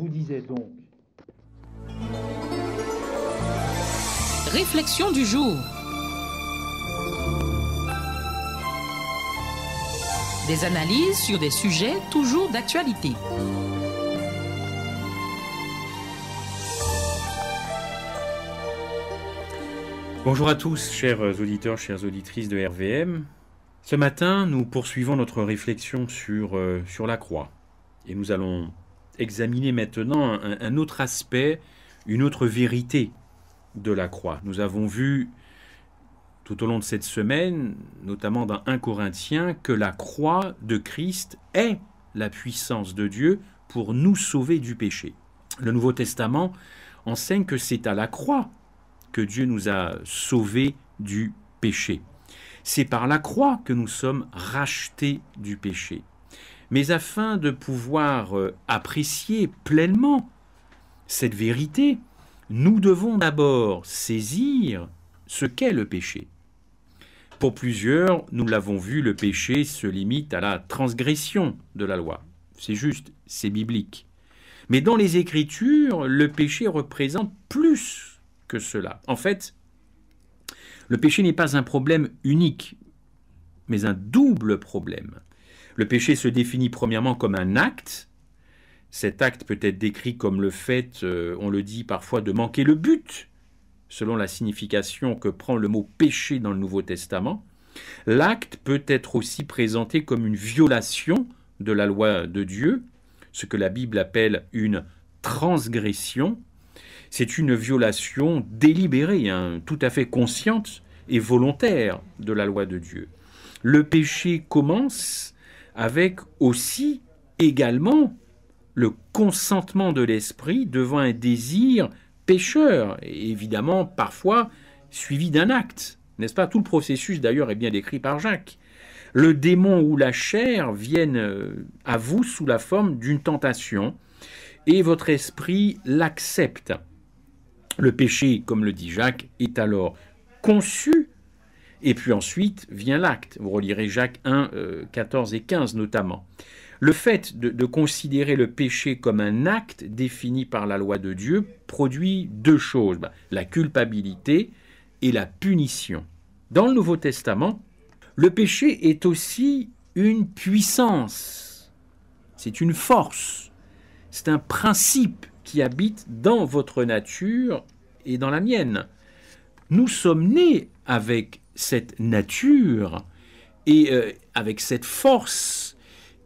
vous donc. Réflexion du jour. Des analyses sur des sujets toujours d'actualité. Bonjour à tous, chers auditeurs, chères auditrices de RVM. Ce matin, nous poursuivons notre réflexion sur, euh, sur la croix. Et nous allons examiner maintenant un, autre aspect, une autre vérité de la croix. Nous avons vu tout au long de cette semaine, notamment dans 1 Corinthiens, que la croix de Christ est la puissance de Dieu pour nous sauver du péché. Le Nouveau Testament enseigne que c'est à la croix que Dieu nous a sauvés du péché. C'est par la croix que nous sommes rachetés du péché. Mais afin de pouvoir euh, apprécier pleinement cette vérité, nous devons d'abord saisir ce qu'est le péché. Pour plusieurs, nous l'avons vu, le péché se limite à la transgression de la loi. C'est juste, c'est biblique. Mais dans les Écritures, le péché représente plus que cela. En fait, le péché n'est pas un problème unique, mais un double problème. Le péché se définit premièrement comme un acte. Cet acte peut être décrit comme le fait, euh, on le dit parfois, de manquer le but, selon la signification que prend le mot péché dans le Nouveau Testament. L'acte peut être aussi présenté comme une violation de la loi de Dieu, ce que la Bible appelle une transgression. C'est une violation délibérée, hein, tout à fait consciente et volontaire de la loi de Dieu. Le péché commence avec aussi également le consentement de l'esprit devant un désir pécheur, évidemment parfois suivi d'un acte. N'est-ce pas Tout le processus d'ailleurs est bien décrit par Jacques. Le démon ou la chair viennent euh, à vous sous la forme d'une tentation, et votre esprit l'accepte. Le péché, comme le dit Jacques, est alors conçu et puis ensuite vient l'acte. Vous relirez Jacques 1, 14 euh, et 15 notamment. Le fait de, considérer le péché comme un acte défini par la loi de Dieu produit deux choses, ben, la culpabilité et la punition. Dans le Nouveau Testament, le péché est aussi une puissance, c'est une force, c'est un principe qui habite dans votre nature et dans la mienne. Nous sommes nés avec cette nature et euh, avec cette force,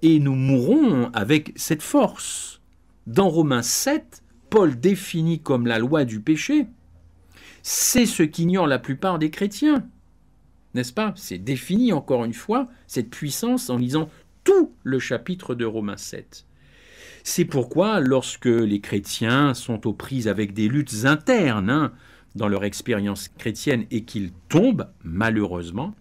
et nous mourrons avec cette force. Dans Romains 7, Paul définit comme la loi du péché. C'est ce qu'ignore la plupart des chrétiens. N'est-ce pas C'est défini encore une fois cette puissance en lisant tout le chapitre de Romains 7. C'est pourquoi lorsque les chrétiens sont aux prises avec des luttes internes, hein, dans leur expérience chrétienne et qu'ils tombent, malheureusement,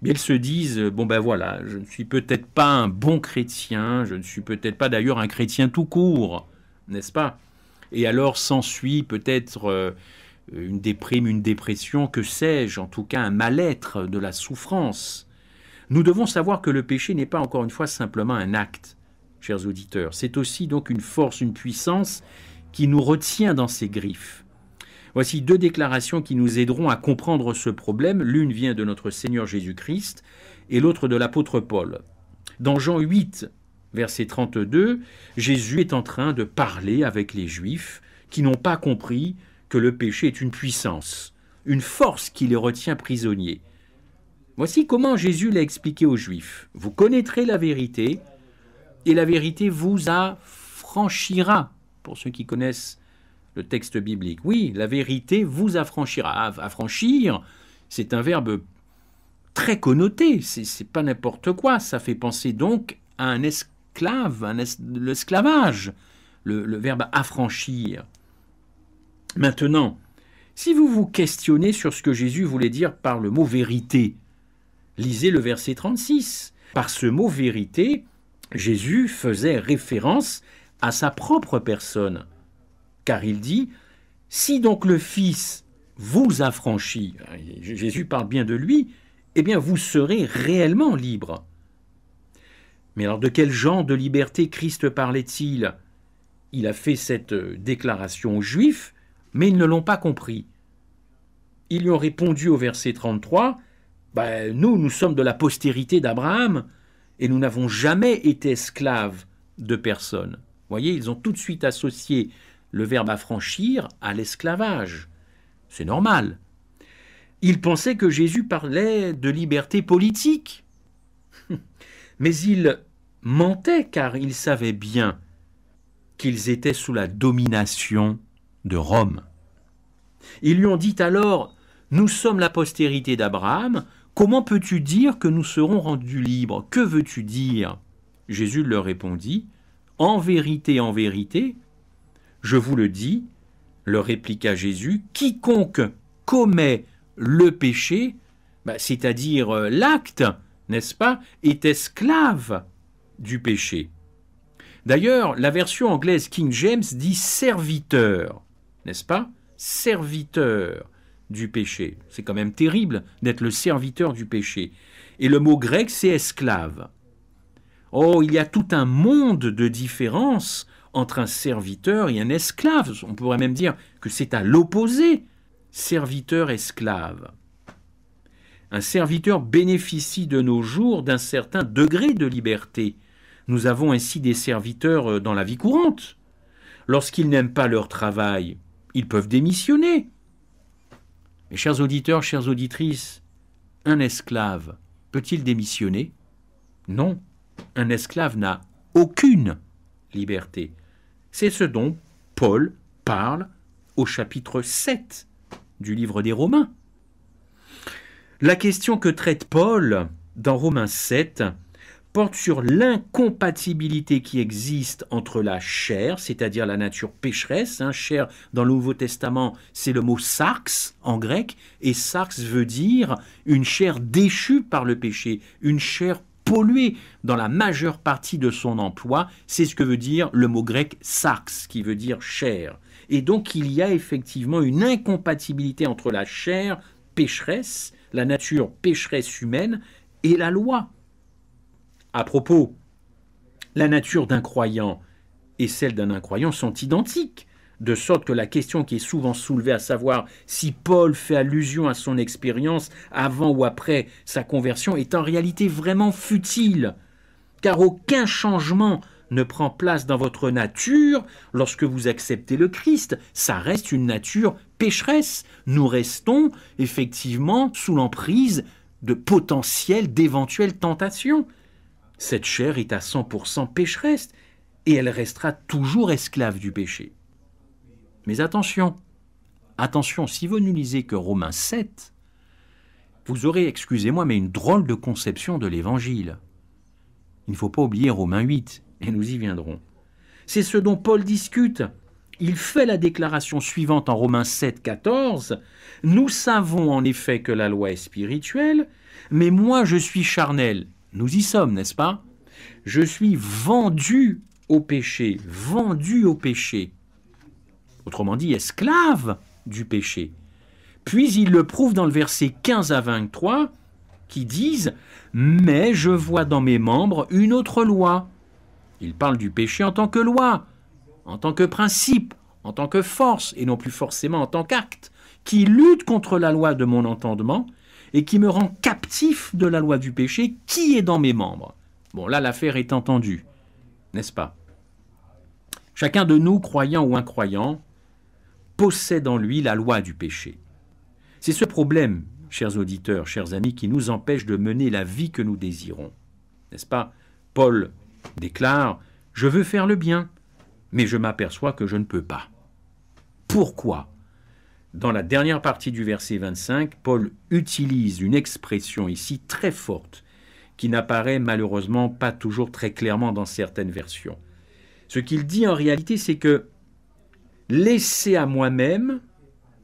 mais eh ils se disent euh, bon ben voilà, je ne suis peut-être pas un bon chrétien, je ne suis peut-être pas d'ailleurs un chrétien tout court, n'est-ce pas Et alors s'ensuit peut-être euh, une déprime, une dépression, que sais-je, en tout cas un mal-être, de la souffrance. Nous devons savoir que le péché n'est pas encore une fois simplement un acte, chers auditeurs, c'est aussi donc une force, une puissance qui nous retient dans ses griffes Voici deux déclarations qui nous aideront à comprendre ce problème. L'une vient de notre Seigneur Jésus-Christ et l'autre de l'apôtre Paul. Dans Jean 8, verset 32, Jésus est en train de parler avec les Juifs qui n'ont pas compris que le péché est une puissance, une force qui les retient prisonniers. Voici comment Jésus l'a expliqué aux Juifs. Vous connaîtrez la vérité, et la vérité vous affranchira, pour ceux qui connaissent le texte biblique. Oui, la vérité vous affranchira. Ah, affranchir, c'est un verbe très connoté, c'est pas n'importe quoi, ça fait penser donc à un esclave, un l'esclavage, le, le verbe affranchir. Maintenant, si vous vous questionnez sur ce que Jésus voulait dire par le mot vérité, lisez le verset 36. Par ce mot vérité, Jésus faisait référence à sa propre personne car il dit, si donc le Fils vous affranchit, hein, Jésus parle bien de lui, eh bien vous serez réellement libres. » Mais alors de quel genre de liberté Christ parlait-il Il a fait cette euh, déclaration aux Juifs, mais ils ne l'ont pas compris. Ils lui ont répondu au verset 33, ben, Nous, nous sommes de la postérité d'Abraham, et nous n'avons jamais été esclaves de personne. Vous voyez, ils ont tout de suite associé le verbe affranchir à l'esclavage. C'est normal. Ils pensaient que Jésus parlait de liberté politique. Mais ils mentaient car ils savaient bien qu'ils étaient sous la domination de Rome. Ils lui ont dit alors, Nous sommes la postérité d'Abraham, comment peux-tu dire que nous serons rendus libres Que veux-tu dire Jésus leur répondit, En vérité, en vérité, je vous le dis, leur répliqua Jésus, quiconque commet le péché, bah, c'est-à-dire euh, l'acte, n'est-ce pas, est esclave du péché. D'ailleurs, la version anglaise King James dit serviteur, n'est-ce pas Serviteur du péché. C'est quand même terrible d'être le serviteur du péché. Et le mot grec, c'est esclave. Oh, il y a tout un monde de différences entre un serviteur et un esclave. On pourrait même dire que c'est à l'opposé, serviteur-esclave. Un serviteur bénéficie de nos jours d'un certain degré de liberté. Nous avons ainsi des serviteurs euh, dans la vie courante. Lorsqu'ils n'aiment pas leur travail, ils peuvent démissionner. Mes chers auditeurs, chères auditrices, un esclave peut-il démissionner Non, un esclave n'a aucune liberté. C'est ce dont Paul parle au chapitre 7 du livre des Romains. La question que traite Paul dans Romains 7 porte sur l'incompatibilité qui existe entre la chair, c'est-à-dire la nature pécheresse. Hein, chair, dans le Nouveau Testament, c'est le mot sarx en grec, et sarx veut dire une chair déchue par le péché, une chair pollué dans la majeure partie de son emploi. C'est ce que veut dire le mot grec sarx, qui veut dire chair. Et donc il y a effectivement une incompatibilité entre la chair pécheresse, la nature pécheresse humaine, et la loi. À propos, la nature d'un croyant et celle d'un incroyant sont identiques de sorte que la question qui est souvent soulevée, à savoir si Paul fait allusion à son expérience avant ou après sa conversion, est en réalité vraiment futile, car aucun changement ne prend place dans votre nature lorsque vous acceptez le Christ. Ça reste une nature pécheresse. Nous restons effectivement sous l'emprise de potentiels, d'éventuelles tentations. Cette chair est à 100% pécheresse et elle restera toujours esclave du péché. Mais attention, attention, si vous ne lisez que Romains 7, vous aurez, excusez-moi, mais une drôle de conception de l'Évangile. Il ne faut pas oublier Romains 8, et nous y viendrons. C'est ce dont Paul discute. Il fait la déclaration suivante en Romains 7, 14. Nous savons en effet que la loi est spirituelle, mais moi je suis charnel. Nous y sommes, n'est-ce pas Je suis vendu au péché, vendu au péché autrement dit esclave du péché. Puis il le prouve dans le verset 15 à 23 qui disent ⁇ Mais je vois dans mes membres une autre loi ⁇ Il parle du péché en tant que loi, en tant que principe, en tant que force, et non plus forcément en tant qu'acte, qui lutte contre la loi de mon entendement et qui me rend captif de la loi du péché qui est dans mes membres. Bon, là, l'affaire est entendue, n'est-ce pas Chacun de nous, croyant ou incroyant, possède en lui la loi du péché. C'est ce problème, chers auditeurs, chers amis, qui nous empêche de mener la vie que nous désirons. N'est-ce pas Paul déclare Je veux faire le bien, mais je m'aperçois que je ne peux pas. Pourquoi Dans la dernière partie du verset 25, Paul utilise une expression ici très forte qui n'apparaît malheureusement pas toujours très clairement dans certaines versions. Ce qu'il dit en réalité, c'est que laissé à moi-même,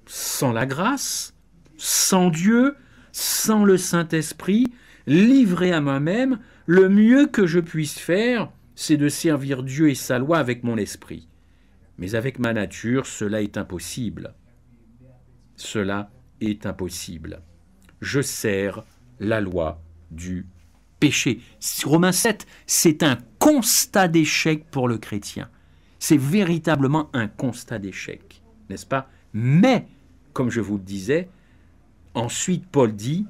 sans la grâce, sans Dieu, sans le Saint-Esprit, livré à moi-même, le mieux que je puisse faire, c'est de servir Dieu et sa loi avec mon esprit. Mais avec ma nature, cela est impossible. Cela est impossible. Je sers la loi du péché. Romain 7, c'est un constat d'échec pour le chrétien. C'est véritablement un constat d'échec, n'est-ce pas Mais, comme je vous le disais, ensuite Paul dit,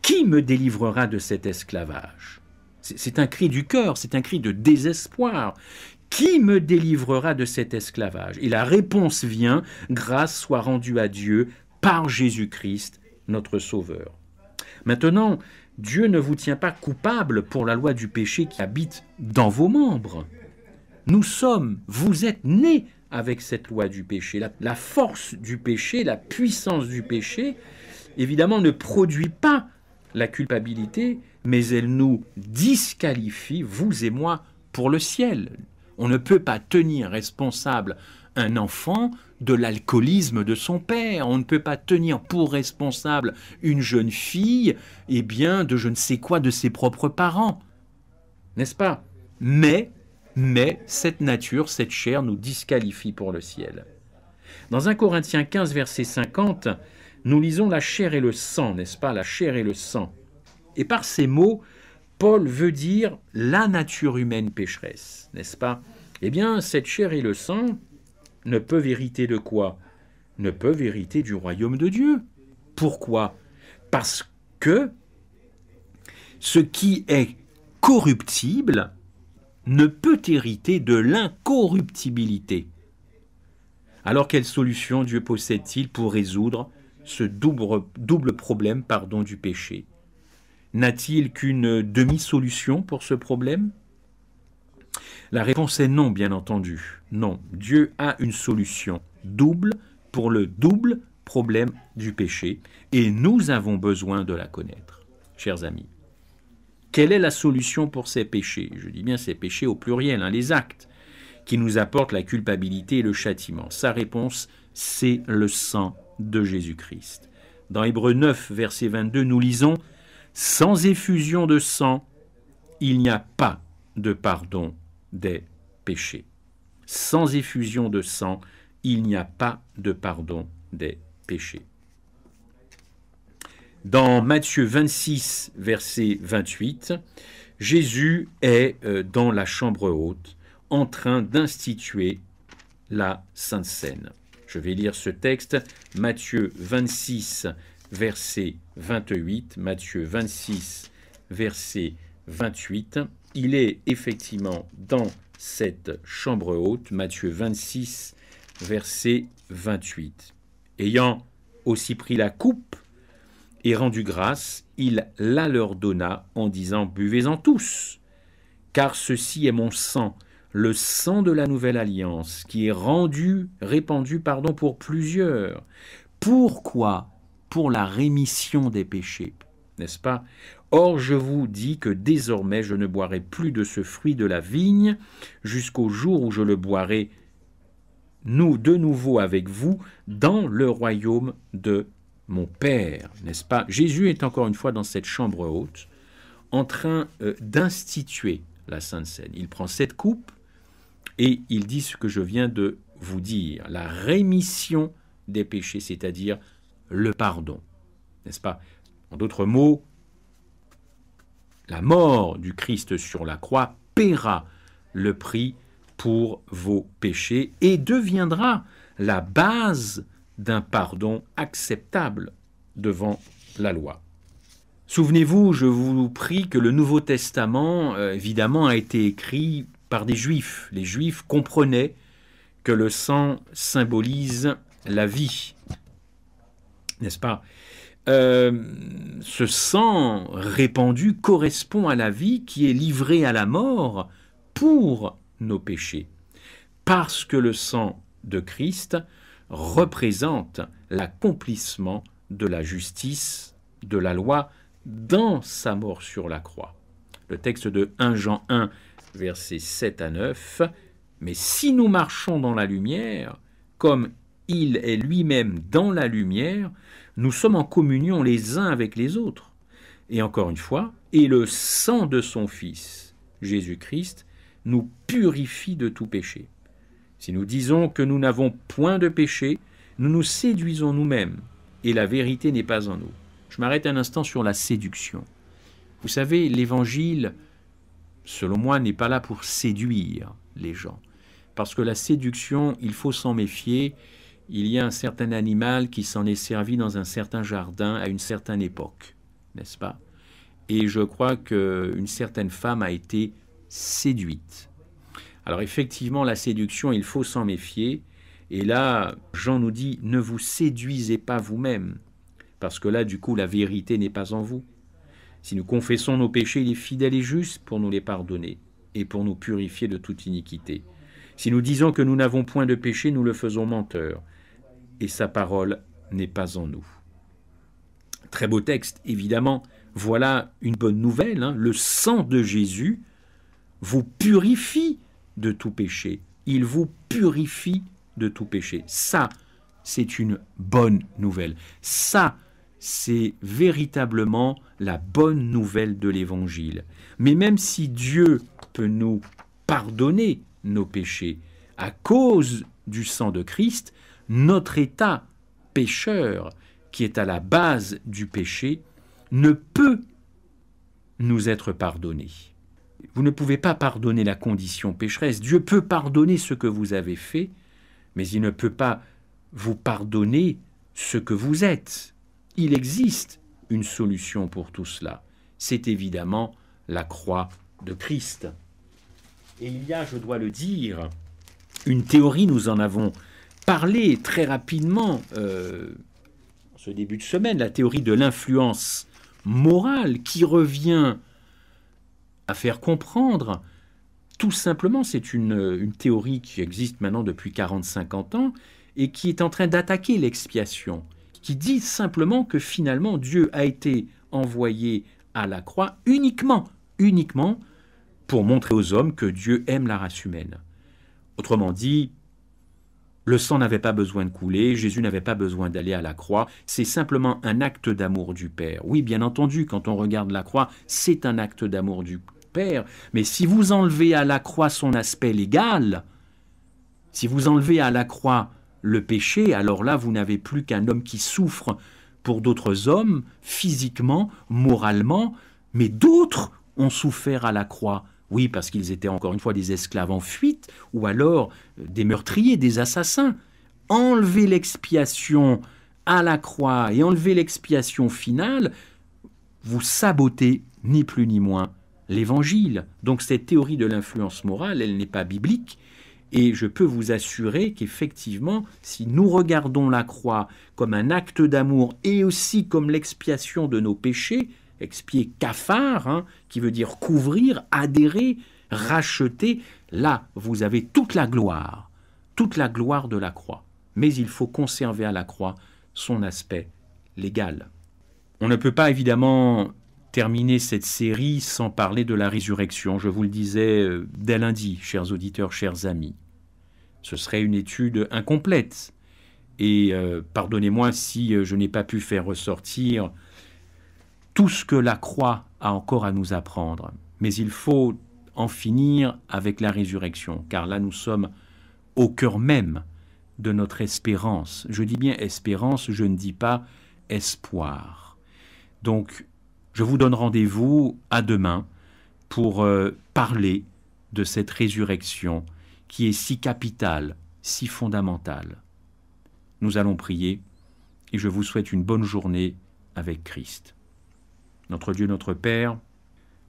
Qui me délivrera de cet esclavage C'est un cri du cœur, c'est un cri de désespoir. Qui me délivrera de cet esclavage Et la réponse vient, grâce soit rendue à Dieu par Jésus-Christ, notre Sauveur. Maintenant, Dieu ne vous tient pas coupable pour la loi du péché qui habite dans vos membres. Nous sommes, vous êtes nés avec cette loi du péché. La, force du péché, la puissance du péché, évidemment, ne produit pas la culpabilité, mais elle nous disqualifie, vous et moi, pour le ciel. On ne peut pas tenir responsable un enfant de l'alcoolisme de son père. On ne peut pas tenir pour responsable une jeune fille, eh bien, de je ne sais quoi de ses propres parents. N'est-ce pas Mais mais cette nature, cette chair nous disqualifie pour le ciel. Dans 1 Corinthiens 15, verset 50, nous lisons la chair et le sang, n'est-ce pas La chair et le sang. Et par ces mots, Paul veut dire la nature humaine pécheresse, n'est-ce pas Eh bien, cette chair et le sang ne peuvent hériter de quoi Ne peuvent hériter du royaume de Dieu. Pourquoi Parce que ce qui est corruptible, ne peut hériter de l'incorruptibilité. Alors quelle solution Dieu possède-t-il pour résoudre ce double, double problème pardon, du péché N'a-t-il qu'une demi-solution pour ce problème La réponse est non, bien entendu. Non, Dieu a une solution double pour le double problème du péché, et nous avons besoin de la connaître, chers amis. Quelle est la solution pour ces péchés Je dis bien ces péchés au pluriel, hein, les actes qui nous apportent la culpabilité et le châtiment. Sa réponse, c'est le sang de Jésus-Christ. Dans Hébreu 9, verset 22, nous lisons Sans effusion de sang, il n'y a pas de pardon des péchés. Sans effusion de sang, il n'y a pas de pardon des péchés. Dans Matthieu 26, verset 28, Jésus est euh, dans la chambre haute en train d'instituer la Sainte Seine. Je vais lire ce texte, Matthieu 26, verset 28. Matthieu 26, verset 28. Il est effectivement dans cette chambre haute, Matthieu 26, verset 28. Ayant aussi pris la coupe, et rendu grâce, il la leur donna en disant Buvez-en tous, car ceci est mon sang, le sang de la nouvelle alliance, qui est rendu, répandu pardon, pour plusieurs. Pourquoi Pour la rémission des péchés, n'est-ce pas Or je vous dis que désormais je ne boirai plus de ce fruit de la vigne jusqu'au jour où je le boirai nous de nouveau avec vous dans le royaume de mon Père, n'est-ce pas Jésus est encore une fois dans cette chambre haute, en train euh, d'instituer la Sainte Seine. Il prend cette coupe et il dit ce que je viens de vous dire, la rémission des péchés, c'est-à-dire le pardon, n'est-ce pas En d'autres mots, la mort du Christ sur la croix paiera le prix pour vos péchés et deviendra la base d'un pardon acceptable devant la loi. Souvenez-vous, je vous prie, que le Nouveau Testament, euh, évidemment, a été écrit par des juifs. Les juifs comprenaient que le sang symbolise la vie. N'est-ce pas euh, Ce sang répandu correspond à la vie qui est livrée à la mort pour nos péchés. Parce que le sang de Christ représente l'accomplissement de la justice, de la loi, dans sa mort sur la croix. Le texte de 1 Jean 1, versets 7 à 9, Mais si nous marchons dans la lumière, comme il est lui-même dans la lumière, nous sommes en communion les uns avec les autres. Et encore une fois, et le sang de son Fils, Jésus-Christ, nous purifie de tout péché. Si nous disons que nous n'avons point de péché, nous nous séduisons nous-mêmes, et la vérité n'est pas en nous. Je m'arrête un instant sur la séduction. Vous savez, l'Évangile, selon moi, n'est pas là pour séduire les gens. Parce que la séduction, il faut s'en méfier. Il y a un certain animal qui s'en est servi dans un certain jardin à une certaine époque, n'est-ce pas Et je crois qu'une certaine femme a été séduite alors effectivement, la séduction, il faut s'en méfier. Et là, Jean nous dit, ne vous séduisez pas vous-même, parce que là, du coup, la vérité n'est pas en vous. Si nous confessons nos péchés, il est fidèle et juste pour nous les pardonner et pour nous purifier de toute iniquité. Si nous disons que nous n'avons point de péché, nous le faisons menteur, et sa parole n'est pas en nous. Très beau texte, évidemment. Voilà une bonne nouvelle. Hein. Le sang de Jésus vous purifie de tout péché. Il vous purifie de tout péché. Ça, c'est une bonne nouvelle. Ça, c'est véritablement la bonne nouvelle de l'Évangile. Mais même si Dieu peut nous pardonner nos péchés à cause du sang de Christ, notre état pécheur, qui est à la base du péché, ne peut nous être pardonné vous ne pouvez pas pardonner la condition pécheresse. Dieu peut pardonner ce que vous avez fait, mais il ne peut pas vous pardonner ce que vous êtes. Il existe une solution pour tout cela. C'est évidemment la croix de Christ. Et il y a, je dois le dire, une théorie, nous en avons parlé très rapidement euh, ce début de semaine, la théorie de l'influence morale qui revient à faire comprendre, tout simplement, c'est une, une, théorie qui existe maintenant depuis 40-50 ans et qui est en train d'attaquer l'expiation, qui dit simplement que finalement Dieu a été envoyé à la croix uniquement, uniquement pour montrer aux hommes que Dieu aime la race humaine. Autrement dit, le sang n'avait pas besoin de couler, Jésus n'avait pas besoin d'aller à la croix, c'est simplement un acte d'amour du Père. Oui, bien entendu, quand on regarde la croix, c'est un acte d'amour du Père, mais si vous enlevez à la croix son aspect légal, si vous enlevez à la croix le péché, alors là, vous n'avez plus qu'un homme qui souffre pour d'autres hommes, physiquement, moralement, mais d'autres ont souffert à la croix oui, parce qu'ils étaient encore une fois des esclaves en fuite, ou alors euh, des meurtriers, des assassins. Enlever l'expiation à la croix et enlever l'expiation finale, vous sabotez ni plus ni moins l'Évangile. Donc cette théorie de l'influence morale, elle n'est pas biblique. Et je peux vous assurer qu'effectivement, si nous regardons la croix comme un acte d'amour et aussi comme l'expiation de nos péchés, expier cafard, hein, qui veut dire couvrir, adhérer, racheter, là vous avez toute la gloire, toute la gloire de la croix. Mais il faut conserver à la croix son aspect légal. On ne peut pas évidemment terminer cette série sans parler de la résurrection. Je vous le disais euh, dès lundi, chers auditeurs, chers amis. Ce serait une étude incomplète. Et euh, pardonnez-moi si euh, je n'ai pas pu faire ressortir tout ce que la croix a encore à nous apprendre. Mais il faut en finir avec la résurrection, car là nous sommes au cœur même de notre espérance. Je dis bien espérance, je ne dis pas espoir. Donc, je vous donne rendez-vous à demain pour euh, parler de cette résurrection qui est si capitale, si fondamentale. Nous allons prier et je vous souhaite une bonne journée avec Christ. Notre Dieu, notre Père,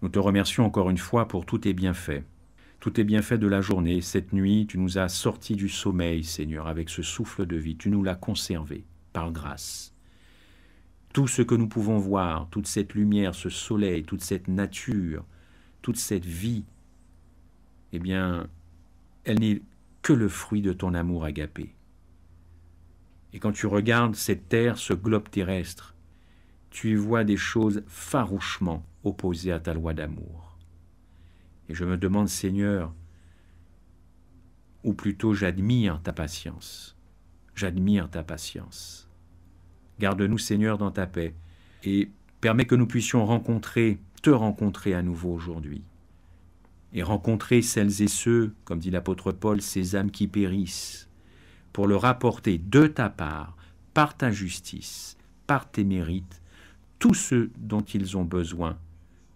nous te remercions encore une fois pour tous tes bienfaits. est bien fait de la journée, cette nuit, tu nous as sortis du sommeil, Seigneur, avec ce souffle de vie. Tu nous l'as conservé par grâce. Tout ce que nous pouvons voir, toute cette lumière, ce soleil, toute cette nature, toute cette vie, eh bien, elle n'est que le fruit de ton amour agapé. Et quand tu regardes cette terre, ce globe terrestre, tu vois des choses farouchement opposées à ta loi d'amour. Et je me demande, Seigneur, ou plutôt j'admire ta patience, j'admire ta patience. Garde-nous, Seigneur, dans ta paix, et permets que nous puissions rencontrer, te rencontrer à nouveau aujourd'hui, et rencontrer celles et ceux, comme dit l'apôtre Paul, ces âmes qui périssent, pour le rapporter de ta part, par ta justice, par tes mérites, tous ce dont ils ont besoin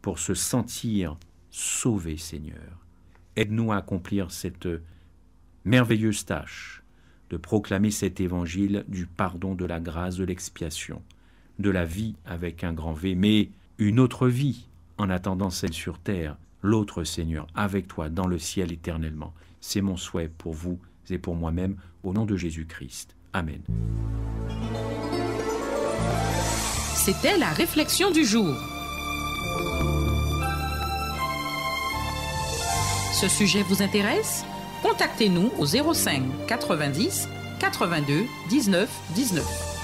pour se sentir sauvés, Seigneur. Aide-nous à accomplir cette merveilleuse tâche de proclamer cet évangile du pardon, de la grâce, de l'expiation, de la vie avec un grand V, mais une autre vie en attendant celle sur terre, l'autre Seigneur, avec toi dans le ciel éternellement. C'est mon souhait pour vous et pour moi-même, au nom de Jésus-Christ. Amen. C'était la réflexion du jour. Ce sujet vous intéresse Contactez-nous au 05 90 82 19 19.